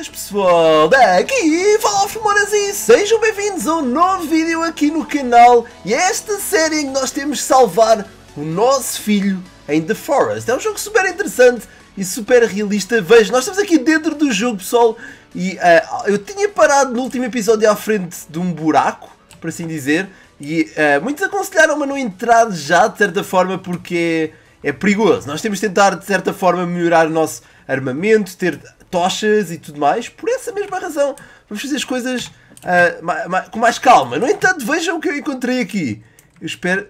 Buenas pessoal, daqui fala Fumoras e sejam bem-vindos a um novo vídeo aqui no canal e esta série em que nós temos de salvar o nosso filho em The Forest. É um jogo super interessante e super realista. vejam nós estamos aqui dentro do jogo pessoal e uh, eu tinha parado no último episódio à frente de um buraco, por assim dizer, e uh, muitos aconselharam-me a não entrar já de certa forma porque é perigoso. Nós temos de tentar de certa forma melhorar o nosso armamento, ter tochas e tudo mais, por essa mesma razão. Vamos fazer as coisas uh, ma, ma, com mais calma. No entanto, vejam o que eu encontrei aqui. Eu espero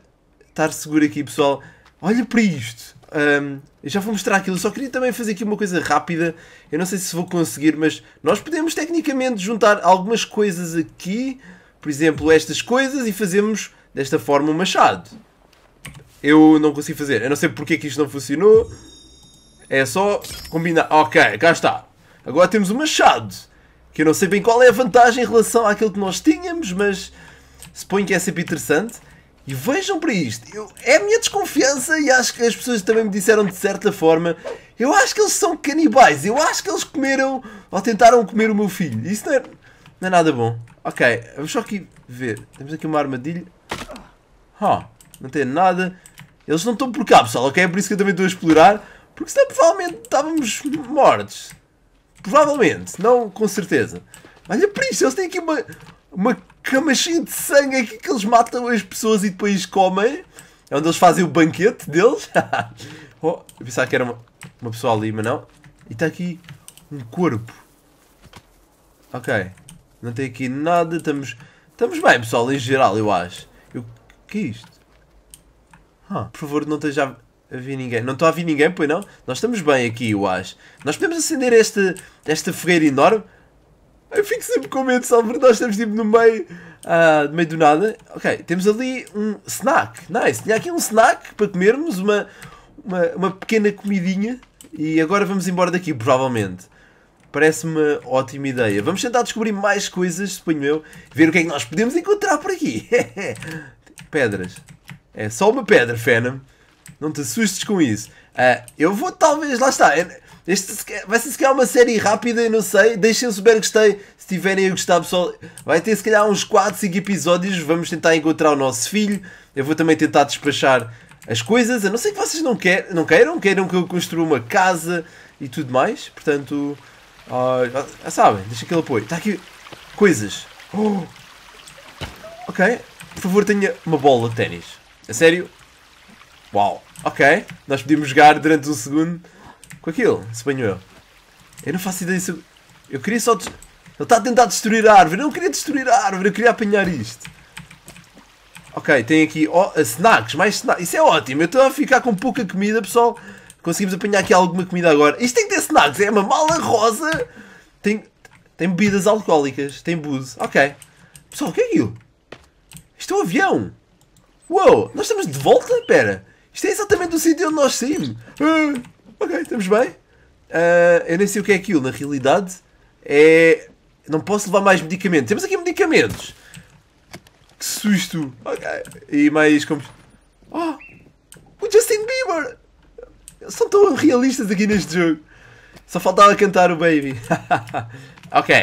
estar seguro aqui, pessoal. Olha para isto. Um, eu já vou mostrar aquilo, só queria também fazer aqui uma coisa rápida. Eu não sei se vou conseguir, mas nós podemos tecnicamente juntar algumas coisas aqui, por exemplo, estas coisas, e fazemos desta forma um machado. Eu não consigo fazer, eu não sei porque é que isto não funcionou. É só combinar. Ok, cá está. Agora temos o machado, que eu não sei bem qual é a vantagem em relação àquilo que nós tínhamos, mas suponho que é sempre interessante. E vejam para isto, eu, é a minha desconfiança e acho que as pessoas também me disseram de certa forma. Eu acho que eles são canibais, eu acho que eles comeram ou tentaram comer o meu filho. Isso não é, não é nada bom. Ok, vamos só aqui ver. Temos aqui uma armadilha. Oh, não tem nada. Eles não estão por cá, pessoal, ok? É por isso que eu também estou a explorar. Porque senão provavelmente estávamos mortos. Provavelmente, não com certeza. Olha para isto, eles têm aqui uma, uma cama de sangue aqui que eles matam as pessoas e depois comem. É onde eles fazem o banquete deles. oh, eu pensava que era uma, uma pessoa ali, mas não. E está aqui um corpo. Ok. Não tem aqui nada. Estamos, estamos bem, pessoal, em geral, eu acho. Eu, que é isto? Huh. Ah, por favor, não esteja a vir ninguém. Não estou a vir ninguém, pois não? Nós estamos bem aqui, eu acho. Nós podemos acender esta esta fogueira enorme? Eu fico sempre com medo, salvo Nós estamos tipo no meio, uh, no meio do nada. Ok, temos ali um snack. Nice. Tinha aqui um snack para comermos, uma, uma, uma pequena comidinha. E agora vamos embora daqui, provavelmente. Parece-me uma ótima ideia. Vamos tentar descobrir mais coisas, suponho eu. Ver o que é que nós podemos encontrar por aqui. Pedras. É só uma pedra, Fenham não te assustes com isso. Uh, eu vou talvez, lá está. Este, vai ser se calhar uma série rápida, eu não sei. Deixem super gostei. Se tiverem a gostar, pessoal, vai ter se calhar uns 4, 5 episódios. Vamos tentar encontrar o nosso filho. Eu vou também tentar despachar as coisas. A não ser que vocês não, quer, não queiram, queiram que eu construa uma casa e tudo mais. Portanto, uh, ah, já ah, sabem, deixem aquele apoio. Está aqui coisas. Oh. Ok, por favor, tenha uma bola de ténis. A sério, Uau, ok. Nós podíamos jogar durante um segundo com aquilo, suponho eu. Eu não faço ideia se... Eu queria só... Ele está a tentar destruir a árvore. Eu não queria destruir a árvore, eu queria apanhar isto. Ok, tem aqui oh, snacks, mais snacks. Isso é ótimo, eu estou a ficar com pouca comida, pessoal. Conseguimos apanhar aqui alguma comida agora. Isto tem que ter snacks, é uma mala rosa. Tem, tem bebidas alcoólicas, tem booze. Ok. Pessoal, o que é aquilo? Isto é um avião. Uou, nós estamos de volta? Pera. Isto é exatamente o sítio onde nós saímos. Uh, ok, estamos bem. Uh, eu nem sei o que é aquilo, na realidade. É. Não posso levar mais medicamentos. Temos aqui medicamentos. Que susto. Ok. E mais como. Oh! O Justin Bieber! Eles são tão realistas aqui neste jogo. Só faltava cantar o Baby. ok.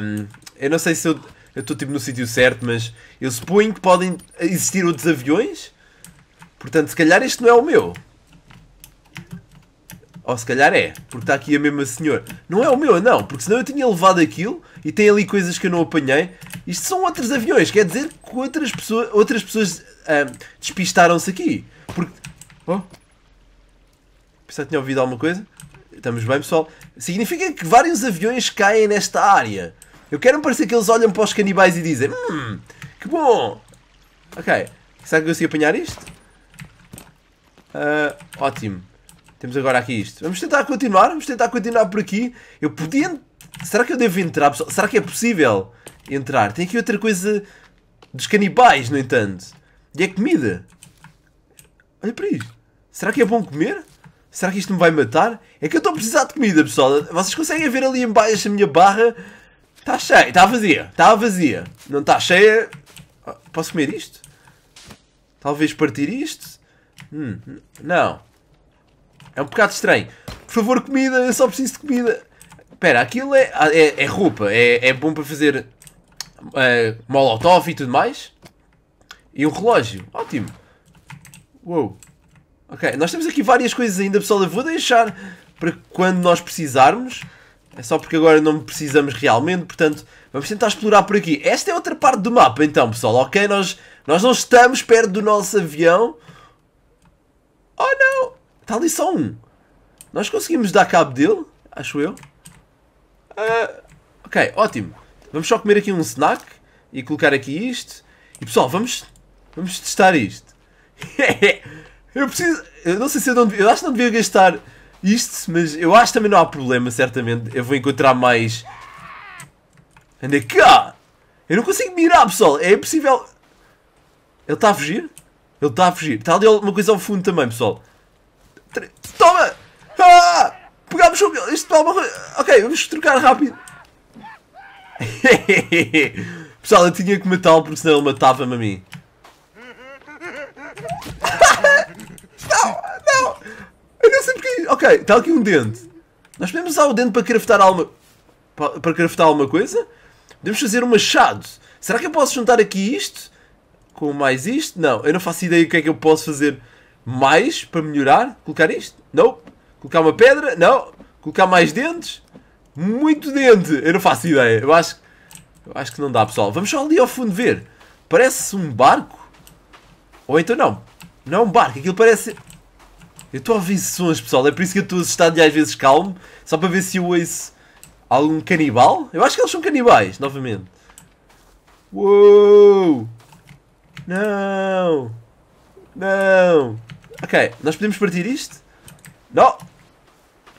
Um, eu não sei se eu estou tipo no sítio certo, mas eu suponho que podem existir outros aviões Portanto, se calhar este não é o meu. Ou se calhar é, porque está aqui a mesma senhora. Não é o meu, não, porque senão eu tinha levado aquilo e tem ali coisas que eu não apanhei. Isto são outros aviões, quer dizer que outras pessoas, outras pessoas ah, despistaram-se aqui. Porque. Oh! Pensava que tinha ouvido alguma coisa. Estamos bem, pessoal. Significa que vários aviões caem nesta área. Eu quero parecer que eles olham para os canibais e dizem: Hum, que bom! Ok, será que eu consegui apanhar isto? Uh, ótimo. Temos agora aqui isto. Vamos tentar continuar, vamos tentar continuar por aqui. Eu podia... Será que eu devo entrar, pessoal? Será que é possível entrar? Tem aqui outra coisa dos canibais, no entanto. E é comida. Olha para isto. Será que é bom comer? Será que isto me vai matar? É que eu estou a precisar de comida, pessoal. Vocês conseguem ver ali embaixo a minha barra? Está cheia, está vazia, está vazia. Não está cheia. Ah, posso comer isto? Talvez partir isto? Hum, não. É um bocado estranho. Por favor, comida, eu só preciso de comida. Espera, aquilo é, ah, é, é roupa, é, é bom para fazer uh, molotov e tudo mais. E um relógio, ótimo. Uou. Ok, nós temos aqui várias coisas ainda, pessoal. Eu vou deixar para quando nós precisarmos. É só porque agora não precisamos realmente, portanto, vamos tentar explorar por aqui. Esta é outra parte do mapa, então, pessoal, ok? Nós, nós não estamos perto do nosso avião, Oh não! Está ali só um. Nós conseguimos dar cabo dele, acho eu. Uh, ok, ótimo. Vamos só comer aqui um snack e colocar aqui isto. E pessoal, vamos, vamos testar isto. eu preciso. Eu não sei se eu não devia, Eu acho que não devia gastar isto, mas eu acho que também não há problema, certamente. Eu vou encontrar mais. Anda cá! Eu não consigo mirar, pessoal. É impossível. Ele está a fugir? Ele está a fugir. Está ali alguma coisa ao fundo também, pessoal. Toma! Ah! Pegámos o... Isto Está uma coisa... Ok, vamos trocar rápido. pessoal, eu tinha que matá-lo porque senão ele matava-me a mim. não! Não! Eu não sei porque... Ok, está aqui um dente. Nós podemos usar o dente para craftar alguma... Para craftar alguma coisa? Podemos fazer um machado. Será que eu posso juntar aqui isto? com mais isto? Não, eu não faço ideia o que é que eu posso fazer mais para melhorar. Colocar isto? Não. Colocar uma pedra? Não. Colocar mais dentes? Muito dente! Eu não faço ideia. Eu acho, eu acho que não dá, pessoal. Vamos só ali ao fundo ver. Parece um barco? Ou então não. Não é um barco. Aquilo parece... Eu estou a ouvir sons, pessoal. É por isso que eu estou assustado e às vezes calmo. Só para ver se eu ouço algum canibal. Eu acho que eles são canibais, novamente. Uou! Não! Não! Ok, nós podemos partir isto? Não!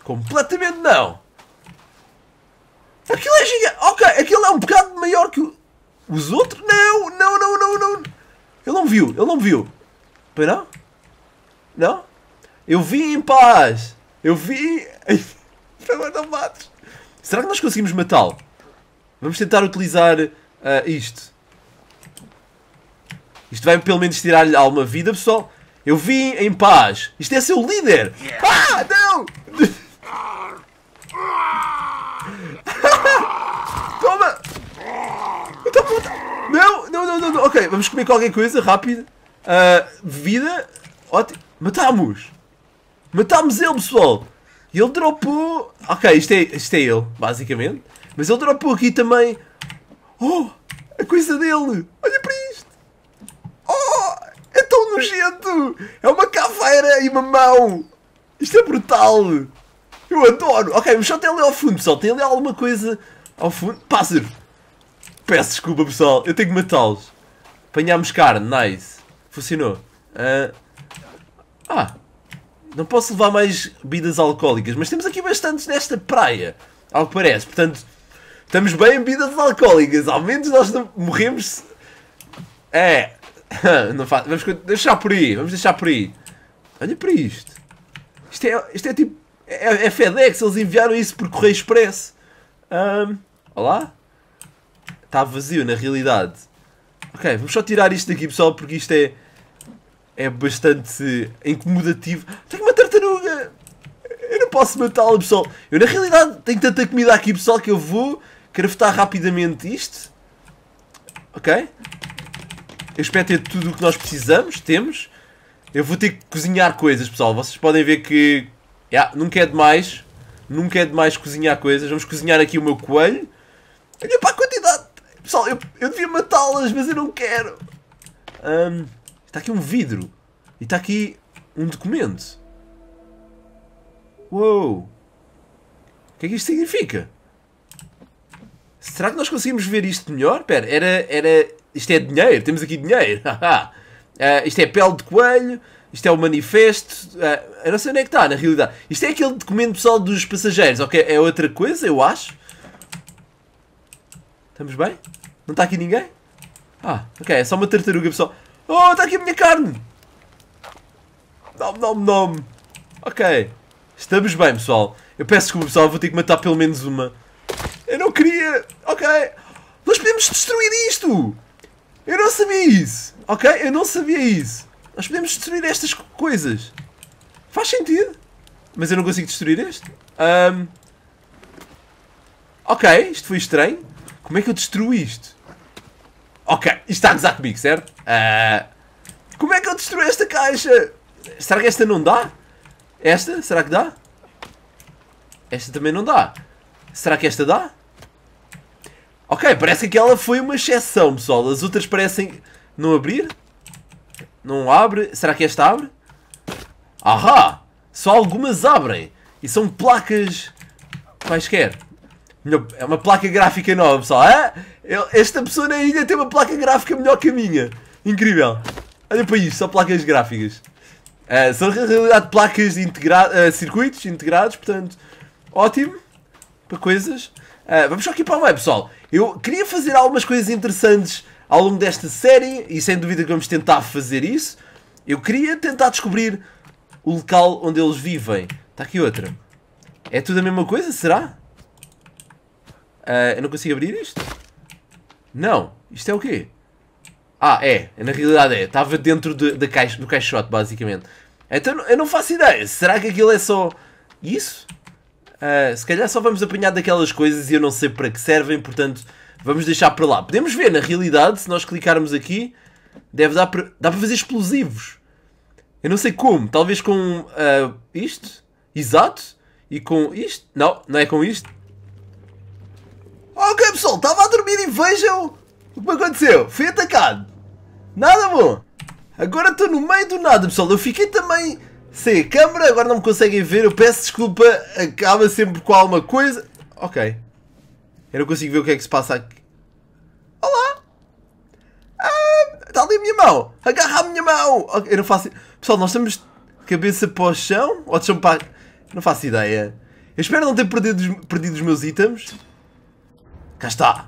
Completamente não! Aquilo é gigante! Ok, aquilo é um bocado maior que o... os outros? Não! Não, não, não, não! Ele não viu, ele não viu! Pois não? Não? Eu vi em paz! Eu vi... Agora não mates! Será que nós conseguimos matá-lo? Vamos tentar utilizar uh, isto. Isto vai pelo menos tirar-lhe alguma vida, pessoal. Eu vim em paz. Isto é seu líder. Ah, não! Toma! Não, não, não, não, não. Ok, vamos comer qualquer coisa, rápido. Uh, vida. Ótimo. Matámos. Matámos ele, pessoal. E ele dropou... Ok, isto é, isto é ele, basicamente. Mas ele dropou aqui também... Oh, a coisa dele. Olha nojento! É uma caveira e uma mão! Isto é brutal! Eu adoro! Ok, mas só tem ali ao fundo, pessoal. Tem ali alguma coisa ao fundo. Pássaro! Peço desculpa, pessoal. Eu tenho que matá-los. Apanhámos carne. Nice. Funcionou. Uh... Ah! Não posso levar mais bebidas alcoólicas, mas temos aqui bastantes nesta praia. Ao que parece. Portanto, estamos bem em bebidas alcoólicas. Ao menos nós não morremos... É, não Vamos deixar por aí, vamos deixar por aí. Olha para isto. Isto é, isto é tipo. É, é FedEx, eles enviaram isso por correio expresso. Um, olá? Está vazio na realidade. Ok, vamos só tirar isto daqui pessoal porque isto é. É bastante incomodativo. Tenho uma tartaruga! Eu não posso matá-la pessoal. Eu na realidade tenho tanta comida aqui pessoal que eu vou craftar rapidamente isto. Ok? Eu espero ter tudo o que nós precisamos, temos. Eu vou ter que cozinhar coisas, pessoal. Vocês podem ver que yeah, nunca é demais. Nunca é demais cozinhar coisas. Vamos cozinhar aqui o meu coelho. Olha para a quantidade. Pessoal, eu, eu devia matá-las, mas eu não quero. Um, está aqui um vidro. E está aqui um documento. Uou! O que é que isto significa? Será que nós conseguimos ver isto melhor? Pera, era, era isto é dinheiro, temos aqui dinheiro. uh, isto é pele de coelho, isto é o manifesto. Uh, eu não sei onde é que está, na realidade. Isto é aquele documento pessoal dos passageiros, ok? É outra coisa, eu acho. Estamos bem? Não está aqui ninguém? Ah, ok, é só uma tartaruga, pessoal. Oh, está aqui a minha carne! Nome, nome, nome. Ok. Estamos bem, pessoal. Eu peço desculpa, pessoal, vou ter que matar pelo menos uma. Eu não queria... Ok. Nós podemos destruir isto! Eu não sabia isso, ok? Eu não sabia isso. Nós podemos destruir estas coisas. Faz sentido. Mas eu não consigo destruir este. Um... Ok, isto foi estranho. Como é que eu destruo isto? Ok, isto está a gozar comigo, certo? Uh... Como é que eu destruo esta caixa? Será que esta não dá? Esta? Será que dá? Esta também não dá. Será que esta dá? Ok, parece que ela foi uma exceção, pessoal. As outras parecem não abrir. Não abre. Será que esta abre? Ahá! Só algumas abrem. E são placas quaisquer. É uma placa gráfica nova, pessoal. É? esta pessoa na ilha tem uma placa gráfica melhor que a minha. Incrível. Olha para isto, só placas gráficas. Ah, são na realidade placas integradas, ah, circuitos integrados, portanto, ótimo para coisas. Uh, vamos só aqui para o web pessoal. Eu queria fazer algumas coisas interessantes ao longo desta série e sem dúvida que vamos tentar fazer isso. Eu queria tentar descobrir o local onde eles vivem. Está aqui outra. É tudo a mesma coisa, será? Uh, eu não consigo abrir isto? Não. Isto é o quê? Ah, é. Na realidade é. Estava dentro de, de caixa, do caixote, basicamente. Então eu não faço ideia. Será que aquilo é só isso? Uh, se calhar só vamos apanhar daquelas coisas e eu não sei para que servem, portanto vamos deixar para lá. Podemos ver, na realidade, se nós clicarmos aqui, deve dar para, dá para fazer explosivos. Eu não sei como, talvez com uh, isto, exato, e com isto, não, não é com isto. Ok pessoal, estava a dormir e vejam o que me aconteceu, fui atacado. Nada bom. Agora estou no meio do nada pessoal, eu fiquei também Sim, câmara, agora não me conseguem ver, eu peço desculpa, acaba sempre com alguma coisa. Ok. Eu não consigo ver o que é que se passa aqui. Olá! Ah, está ali a minha mão! Agarra a minha mão! Okay, eu não faço. Pessoal, nós estamos de cabeça para o chão? Ou de chão para. Não faço ideia. Eu espero não ter perdido, perdido os meus itens. Cá está!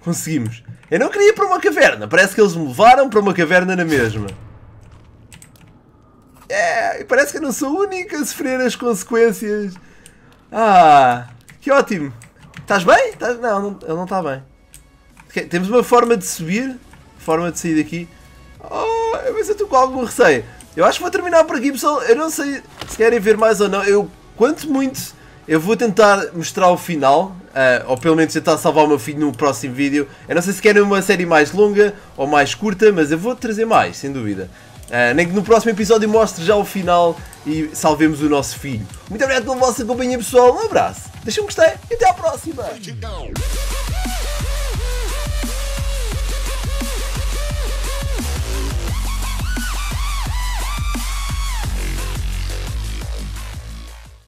Conseguimos. Eu não queria ir para uma caverna, parece que eles me levaram para uma caverna na mesma. É, parece que eu não sou o único a sofrer as consequências. Ah, que ótimo. Estás bem? Tás... Não, ele não está bem. Okay, temos uma forma de subir, forma de sair daqui. Oh, mas eu estou com algum receio. Eu acho que vou terminar por aqui, pessoal. Eu não sei se querem ver mais ou não. Eu, quanto muito, eu vou tentar mostrar o final. Uh, ou pelo menos tentar salvar o meu filho no próximo vídeo. Eu não sei se querem uma série mais longa ou mais curta, mas eu vou trazer mais, sem dúvida. Uh, nem que no próximo episódio mostre já o final e salvemos o nosso filho. Muito obrigado pela vossa companhia pessoal, um abraço, deixem um gostei e até à próxima!